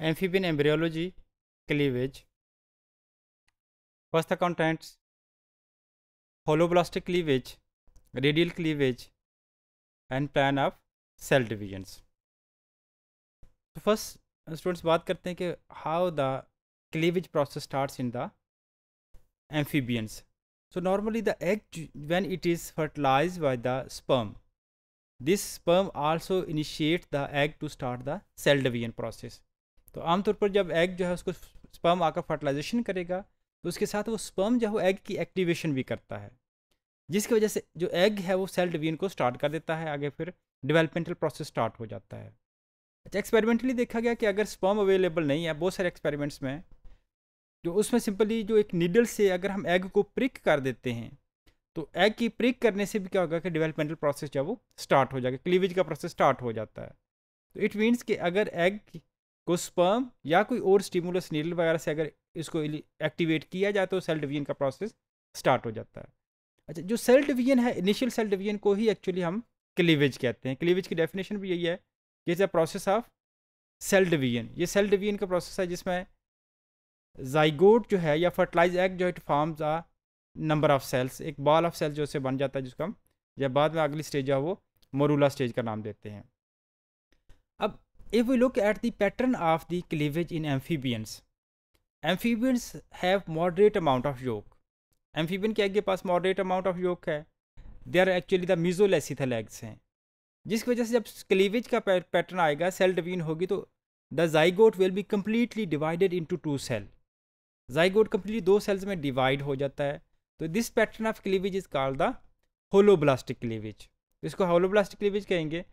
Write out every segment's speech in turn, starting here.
amphibian embryology cleavage What's the contents? Holoblastic cleavage, radial cleavage, and plan of cell divisions. So first, uh, students बात करते हैं how the cleavage process starts in the amphibians. So normally the egg when it is fertilized by the sperm, this sperm also initiates the egg to start the cell division process. तो आमतौर पर जब egg जो है उसको sperm आकर fertilisation करेगा तो उसके साथ वो स्पर्म जो है एग की एक्टिवेशन भी करता है जिसकी वजह से जो एग है वो सेल डिवीजन को स्टार्ट कर देता है आगे फिर डेवलपमेंटल प्रोसेस स्टार्ट हो जाता है अच्छा एक्सपेरिमेंटली देखा गया कि अगर स्पर्म अवेलेबल नहीं है बहुत सारे एक्सपेरिमेंट्स में जो तो उसमें सिंपली जो एक नीडल से अगर हम एग को प्रिक कर देते हैं तो एग की प्रिक करने से भी क्या होगा कि डेवलपमेंटल प्रोसेस जो है वो स्टार्ट हो जाएगा क्लीवेज का प्रोसेस स्टार्ट हो जाता है तो इट मीन्स कि अगर एग को स्पर्म या कोई और स्टिमुलस नीडल वगैरह से अगर इसको एक्टिवेट किया जाए तो सेल डिवीजन का प्रोसेस स्टार्ट हो जाता है अच्छा जो सेल डिवीजन है इनिशियल सेल डिवीजन को ही एक्चुअली हम क्लीवेज कहते हैं क्लीवेज की डेफिनेशन भी यही है कि is a process of cell division ये सेल डिवीजन का प्रोसेस है जिसमें जाइगोट जो है या फर्टिलाइज एग जो it forms a number of cells एक बॉल ऑफ सेल्स जो से बन जाता है जिसको हम जब बाद में अगली स्टेज है वो मोरूला स्टेज का नाम देते हैं If we look at the pattern of the cleavage in amphibians, amphibians have moderate amount of yolk. Amphibian के एग के पास मॉडरेट अमाउंट ऑफ योक है they are actually the mesolecithal eggs हैं जिसकी वजह से जब क्लीवेज का पैटर्न आएगा सेल डिवीजन होगी तो the zygote will be completely divided into two cell zygote completely दो सेल्स में डिवाइड हो जाता है तो this pattern of cleavage is called the holoblastic cleavage इसको होलोब्लास्टिक क्लीवेज कहेंगे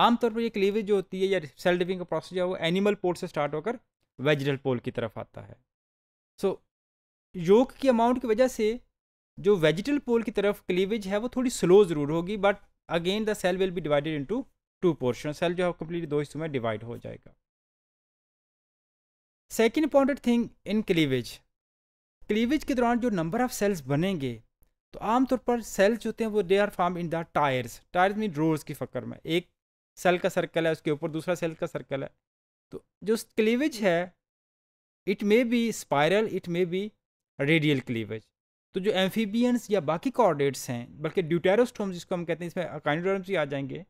आमतौर पर ये क्लीवेज जो होती है या सेल डिविंग का प्रोसेस जो है वो एनिमल पोल से स्टार्ट होकर वेजिटल पोल की तरफ आता है सो so, योग की अमाउंट की वजह से जो वेजिटल पोल की तरफ क्लीवेज है वो थोड़ी स्लो ज़रूर होगी but again the cell will be divided into two portion cell जो है कम्प्लीटली दो हिस्सों में डिवाइड हो जाएगा second important thing in cleavage cleavage के दौरान जो नंबर ऑफ सेल्स बनेंगे तो आमतौर पर सेल्स जो होते हैं वो they are form in the tiers tiers mean rows की फकर में एक सेल का सर्कल है उसके ऊपर दूसरा सेल का सर्कल है तो जो क्लीवेज है it may be spiral it may be radial cleavage तो जो एम्फीबियंस या बाकी कॉर्डेट्स हैं बल्कि ड्यूटेरोस्टोम्स जिसको हम कहते हैं इसमें अकाइनोडर्म्स भी आ जाएंगे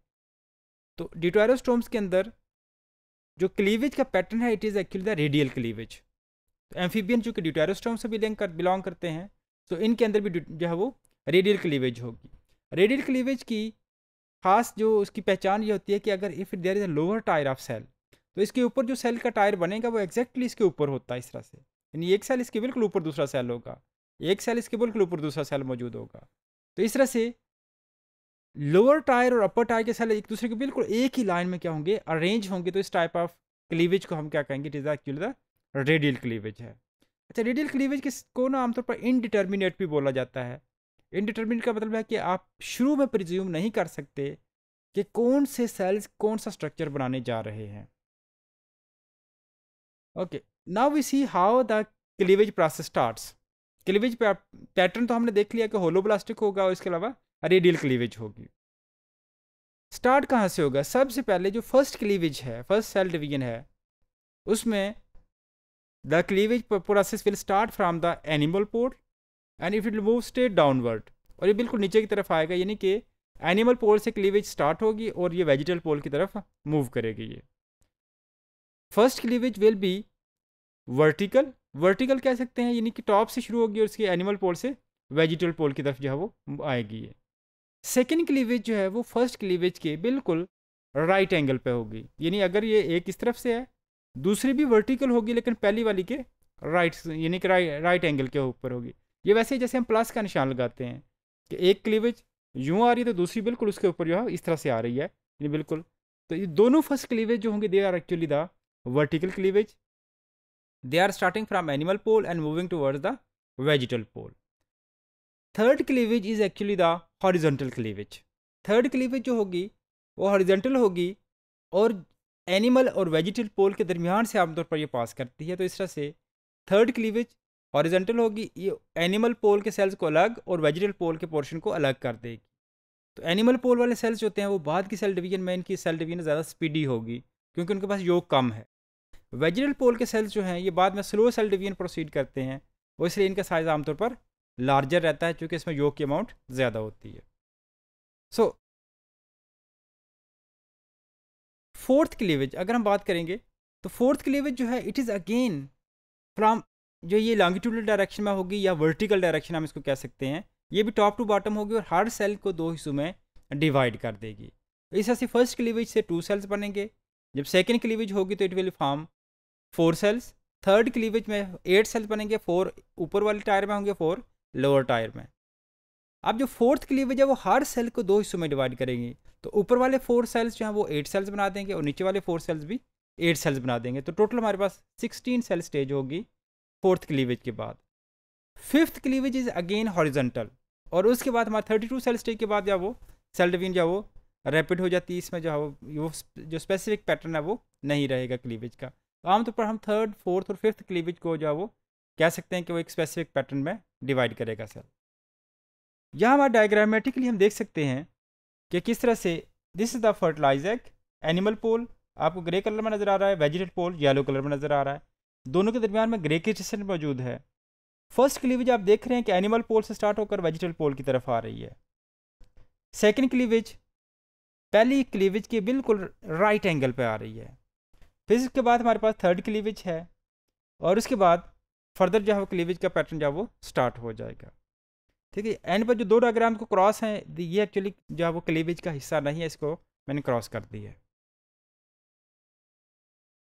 तो ड्यूटेरोस्टोम्स के अंदर जो क्लीवेज का पैटर्न है it is actually the radial cleavage तो एम्फीबियन जो कि ड्यूटेरोस्टोम से बिलोंग कर बिलोंग करते हैं तो इनके अंदर भी जो है वो रेडियल क्लीवेज होगी रेडियल क्लीवेज की ख़ास जो उसकी पहचान ये होती है कि अगर if there is a lower tier of cell तो इसके ऊपर जो सेल का टायर बनेगा वो एक्जैक्टली इसके ऊपर होता है इस तरह से यानी एक सेल इसके बिल्कुल ऊपर दूसरा सेल होगा एक सेल इसके बिल्कुल ऊपर दूसरा सेल मौजूद होगा तो इस तरह से लोअर टायर और अपर टायर के सेल एक दूसरे के बिल्कुल एक ही लाइन में क्या होंगे अरेंज होंगे तो इस टाइप ऑफ क्लीवेज को हम क्या कहेंगे it is actually the radial cleavage है अच्छा रेडियल क्लीवेज किस को ना आमतौर पर इनडिटर्मिनेट भी बोला जाता है इनडिटर्मिनेट का मतलब है कि आप शुरू में प्रिज्यूम नहीं कर सकते कि कौन से सेल्स कौन सा स्ट्रक्चर बनाने जा रहे हैं okay now we see how the cleavage process starts cleavage pattern तो हमने देख लिया कि होलोब्लास्टिक होगा और इसके अलावा रेडियल क्लीवेज होगी स्टार्ट कहाँ से होगा सबसे पहले जो फर्स्ट क्लीवेज है फर्स्ट सेल डिवीजन है उसमें the cleavage process will start from the animal pole and if it move straight downward और ये बिल्कुल नीचे की तरफ आएगा यानी कि एनिमल पोल से क्लीवेज स्टार्ट होगी और ये वेजिटल पोल की तरफ मूव करेगी ये first cleavage will be vertical vertical कह सकते हैं यानी कि टॉप से शुरू होगी और इसके एनिमल पोल से वेजिटल पोल की तरफ जो है वो आएगी ये सेकेंड क्लीवेज जो है वो फर्स्ट क्लीवेज के बिल्कुल राइट एंगल पे होगी यानी अगर ये एक इस तरफ से है दूसरी भी वर्टिकल होगी लेकिन पहली वाली के राइट यानी कि राइट एंगल के ऊपर होगी ये वैसे जैसे हम प्लस का निशान लगाते हैं कि एक क्लीवेज यूँ आ रही है तो दूसरी बिल्कुल उसके ऊपर जो है इस तरह से आ रही है ये बिल्कुल तो ये दोनों फर्स्ट क्लीवेज जो होंगे they are actually the vertical cleavage they are starting from animal pole and moving towards the vegetal pole third cleavage is actually the horizontal cleavage third cleavage जो होगी वो हॉरिजेंटल होगी और एनिमल और vegetal पोल के दरमियान से आमतौर पर ये पास करती है तो इस तरह से थर्ड क्लीवेज हॉरिजेंटल होगी ये एनिमल पोल के सेल्स को अलग और वेजिटल पोल के पोर्शन को अलग कर देगी तो एनिमल पोल वाले सेल्स जो होते हैं वो बाद की सेल डिवीजन में इनकी सेल डिवीजन ज़्यादा स्पीडी होगी क्योंकि उनके पास योग कम है वेजिटल पोल के सेल्स जो हैं ये बाद में स्लो सेल डिवीजन प्रोसीड करते हैं और इसलिए इनका साइज़ आमतौर पर लार्जर रहता है क्योंकि इसमें योग की अमाउंट ज़्यादा होती है सो so, फोर्थ क्लीवेज अगर हम बात करेंगे तो फोर्थ क्लीवेज जो है इट इज़ अगेन फ्राम जो ये लॉन्गिट्यूडल डायरेक्शन में होगी या वर्टिकल डायरेक्शन हम इसको कह सकते हैं ये भी टॉप टू बॉटम होगी और हर सेल को दो हिस्सों में डिवाइड कर देगी इस तरह से फर्स्ट क्लीवेज से टू सेल्स बनेंगे जब सेकेंड क्लीवेज होगी तो it will form four cells third cleavage में एट सेल्स बनेंगे फोर ऊपर वाले टायर में होंगे फोर लोअर टायर में अब जो फोर्थ क्लीवेज है वो हर सेल को दो हिस्सों में डिवाइड करेंगी तो ऊपर वाले फोर सेल्स जो हैं वो एट सेल्स बना देंगे और नीचे वाले फोर सेल्स भी एट सेल्स बना देंगे तो टोटल हमारे पास सिक्सटीन सेल स्टेज होगी फोर्थ क्लीवेज के बाद fifth cleavage is again horizontal और उसके बाद हमारे थर्टी टू सेल स्टेज के बाद जो वो सेल डिवीन जो वो रैपिड हो जाती है इसमें जो है वो जो स्पेसिफिक पैटर्न है वो नहीं रहेगा क्लीवेज का तो आमतौर पर हम थर्ड फोर्थ और फिफ्थ क्लीवेज को जो है वो कह सकते हैं कि वो एक स्पेसिफिक पैटर्न में डिवाइड करेगा सेल यहाँ हमारे डायग्रामेटिकली हम देख सकते हैं कि किस तरह से this is the fertilize egg animal pole आपको ग्रे कलर में नज़र आ रहा है वेजिटेट पोल येलो कलर में नज़र आ रहा है दोनों के दरमियान में ग्रे किचन मौजूद है फर्स्ट क्लीवेज आप देख रहे हैं कि एनिमल पोल से स्टार्ट होकर वेजिटल पोल की तरफ आ रही है सेकेंड क्लीवेज पहली क्लीवेज के बिल्कुल राइट एंगल पर आ रही है फिर इसके बाद हमारे पास थर्ड क्लीवेज है और उसके बाद फर्दर जो है वो क्लीवेज का पैटर्न जो है वो स्टार्ट हो जाएगा ठीक है एंड पर जो दो डायग्राम को क्रॉस हैं ये एक्चुअली जो है वो क्लीवेज का हिस्सा नहीं है इसको मैंने क्रॉस कर दिया है